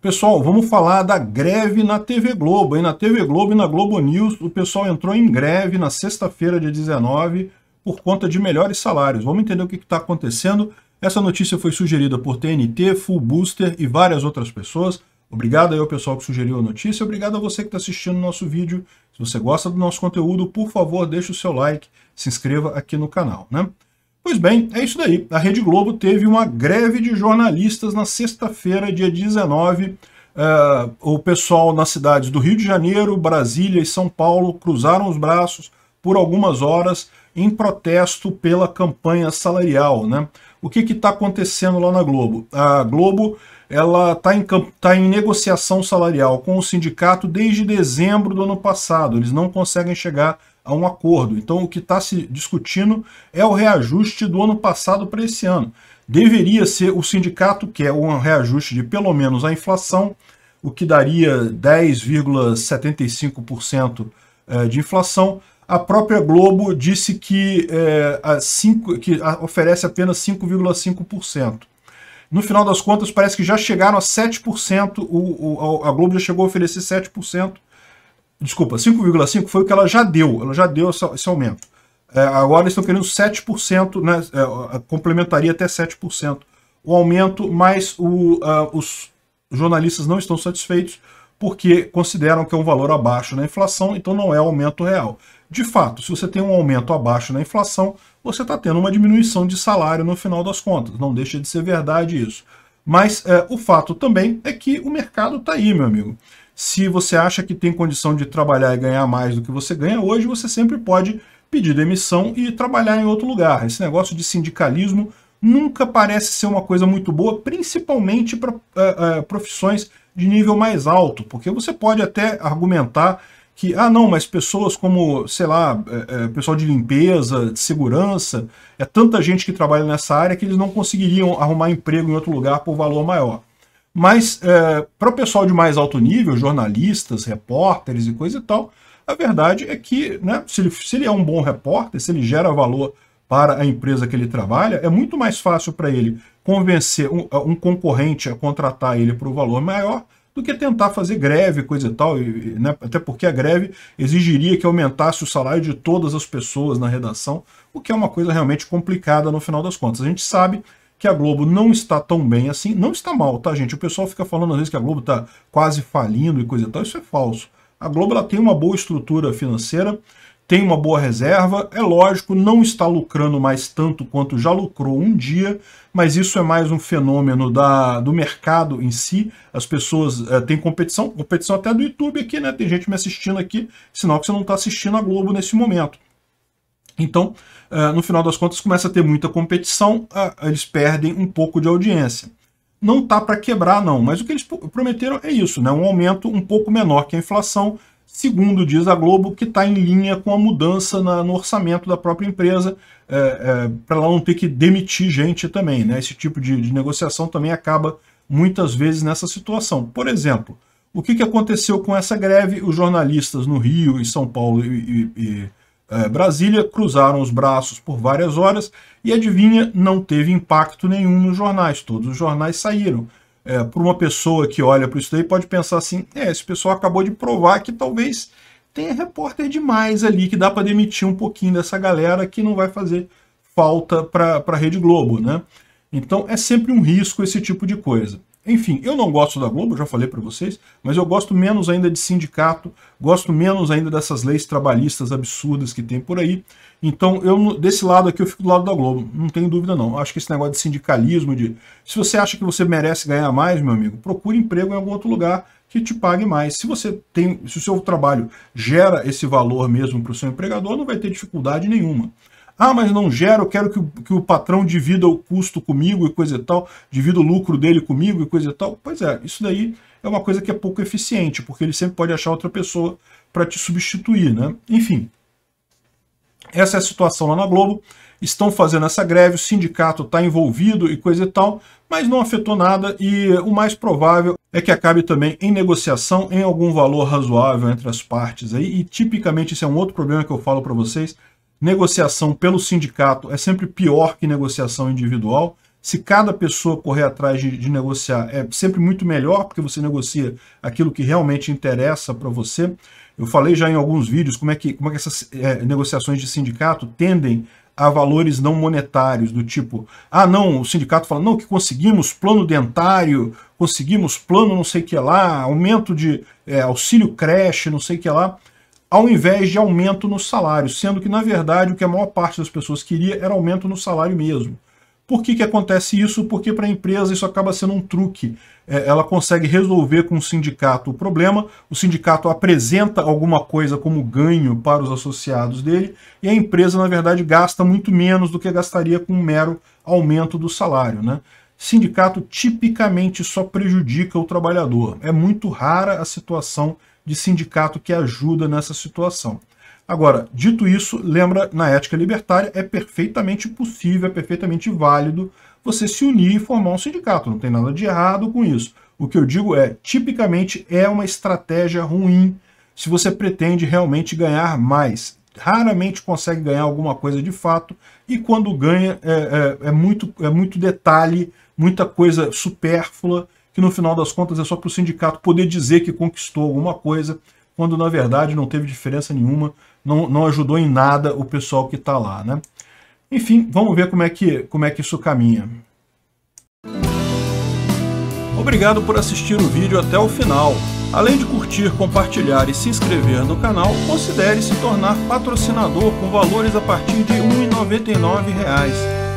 Pessoal, vamos falar da greve na TV Globo. E na TV Globo e na Globo News, o pessoal entrou em greve na sexta-feira, dia 19, por conta de melhores salários. Vamos entender o que está acontecendo. Essa notícia foi sugerida por TNT, Full Booster e várias outras pessoas. Obrigado aí ao pessoal que sugeriu a notícia. Obrigado a você que está assistindo o nosso vídeo. Se você gosta do nosso conteúdo, por favor, deixe o seu like, se inscreva aqui no canal. Né? Pois bem, é isso daí. A Rede Globo teve uma greve de jornalistas na sexta-feira, dia 19. Uh, é, o pessoal nas cidades do Rio de Janeiro, Brasília e São Paulo cruzaram os braços por algumas horas em protesto pela campanha salarial. Né? O que está acontecendo lá na Globo? A Globo ela está em, tá em negociação salarial com o sindicato desde dezembro do ano passado. Eles não conseguem chegar a um acordo. Então o que está se discutindo é o reajuste do ano passado para esse ano. Deveria ser o sindicato que é um reajuste de pelo menos a inflação, o que daria 10,75% eh, de inflação. A própria Globo disse que, é, a cinco, que oferece apenas 5,5%. No final das contas, parece que já chegaram a 7%, o, o, a Globo já chegou a oferecer 7% Desculpa, 5,5% foi o que ela já deu, ela já deu esse aumento. É, agora eles estão querendo 7%, né, é, complementaria até 7% o aumento, mas o, uh, os jornalistas não estão satisfeitos porque consideram que é um valor abaixo na inflação, então não é aumento real. De fato, se você tem um aumento abaixo na inflação, você está tendo uma diminuição de salário no final das contas. Não deixa de ser verdade isso. Mas é, o fato também é que o mercado está aí, meu amigo. Se você acha que tem condição de trabalhar e ganhar mais do que você ganha hoje, você sempre pode pedir demissão e trabalhar em outro lugar. Esse negócio de sindicalismo nunca parece ser uma coisa muito boa, principalmente para uh, é, uh, é, profissões de nível mais alto, porque você pode até argumentar que, ah, não, mas pessoas como, sei lá, é, é, pessoal de limpeza, de segurança, é tanta gente que trabalha nessa área que eles não conseguiriam arrumar emprego em outro lugar por valor maior. Mas é, para o pessoal de mais alto nível, jornalistas, repórteres e coisa e tal, a verdade é que né, se, ele, se ele é um bom repórter, se ele gera valor para a empresa que ele trabalha, é muito mais fácil para ele convencer um, um, concorrente a contratar ele para o valor maior do que tentar fazer greve, coisa e tal, e, né, até porque a greve exigiria que aumentasse o salário de todas as pessoas na redação, o que é uma coisa realmente complicada no final das contas. A gente sabe que a Globo não está tão bem assim. Não está mal, tá, gente? O pessoal fica falando às vezes que a Globo está quase falindo e coisa e tal. Isso é falso. A Globo ela tem uma boa estrutura financeira, tem uma boa reserva, é lógico, não está lucrando mais tanto quanto já lucrou um dia, mas isso é mais um fenômeno da, do mercado em si. As pessoas é, têm competição, competição até do YouTube aqui, né? Tem gente me assistindo aqui, sinal que você não está assistindo a Globo nesse momento. Então, eh, no final das contas, começa a ter muita competição, eh, eles perdem um pouco de audiência. Não tá para quebrar, não, mas o que eles prometeram é isso, né? um aumento um pouco menor que a inflação, segundo diz a Globo, que está em linha com a mudança na, no orçamento da própria empresa, é, eh, é, para ela não ter que demitir gente também. Né? Esse tipo de, de, negociação também acaba muitas vezes nessa situação. Por exemplo, o que, que aconteceu com essa greve? Os jornalistas no Rio, em São Paulo e, e, e é, Brasília, cruzaram os braços por várias horas e, adivinha, não teve impacto nenhum nos jornais. Todos os jornais saíram. É, para uma pessoa que olha para isso daí, pode pensar assim, é, esse pessoal acabou de provar que talvez tenha repórter demais ali, que dá para demitir um pouquinho dessa galera que não vai fazer falta para a Rede Globo, né? Então é sempre um risco esse tipo de coisa. Enfim, eu não gosto da Globo, já falei para vocês, mas eu gosto menos ainda de sindicato, gosto menos ainda dessas leis trabalhistas absurdas que tem por aí. Então, eu desse lado aqui eu fico do lado da Globo, não tem dúvida não. Acho que esse negócio de sindicalismo, de se você acha que você merece ganhar mais, meu amigo, procure emprego em algum outro lugar que te pague mais. Se você tem, se o seu trabalho gera esse valor mesmo para o seu empregador, não vai ter dificuldade nenhuma. Ah, mas não gero. quero que o, que o patrão divida o custo comigo e coisa e tal, divida o lucro dele comigo e coisa e tal. Pois é, isso daí é uma coisa que é pouco eficiente, porque ele sempre pode achar outra pessoa para te substituir, né? Enfim, essa é a situação lá na Globo. Estão fazendo essa greve, o sindicato está envolvido e coisa e tal, mas não afetou nada e o mais provável é que acabe também em negociação, em algum valor razoável entre as partes aí. E tipicamente esse é um outro problema que eu falo para vocês, negociação pelo sindicato é sempre pior que negociação individual. Se cada pessoa correr atrás de, de negociar, é sempre muito melhor, porque você negocia aquilo que realmente interessa para você. Eu falei já em alguns vídeos como é que, como é que essas é, negociações de sindicato tendem a valores não monetários, do tipo, ah não, o sindicato fala, não, que conseguimos plano dentário, conseguimos plano não sei o que lá, aumento de é, auxílio creche, não sei o que lá ao invés de aumento no salário, sendo que, na verdade, o que a maior parte das pessoas queria era aumento no salário mesmo. Por que, que acontece isso? Porque para a empresa isso acaba sendo um truque. É, ela consegue resolver com o sindicato o problema, o sindicato apresenta alguma coisa como ganho para os associados dele, e a empresa, na verdade, gasta muito menos do que gastaria com um mero aumento do salário. Né? Sindicato tipicamente só prejudica o trabalhador. É muito rara a situação de sindicato que ajuda nessa situação. Agora, dito isso, lembra, na ética libertária é perfeitamente possível, é perfeitamente válido você se unir e formar um sindicato. Não tem nada de errado com isso. O que eu digo é, tipicamente é uma estratégia ruim se você pretende realmente ganhar mais. Raramente consegue ganhar alguma coisa de fato e quando ganha é, é, é muito, é muito detalhe, muita coisa supérflua que no final das contas é só para o sindicato poder dizer que conquistou alguma coisa, quando na verdade não teve diferença nenhuma, não, não ajudou em nada o pessoal que está lá. Né? Enfim, vamos ver como é que, como é que isso caminha. Obrigado por assistir o vídeo até o final. Além de curtir, compartilhar e se inscrever no canal, considere se tornar patrocinador com valores a partir de R$ 1,99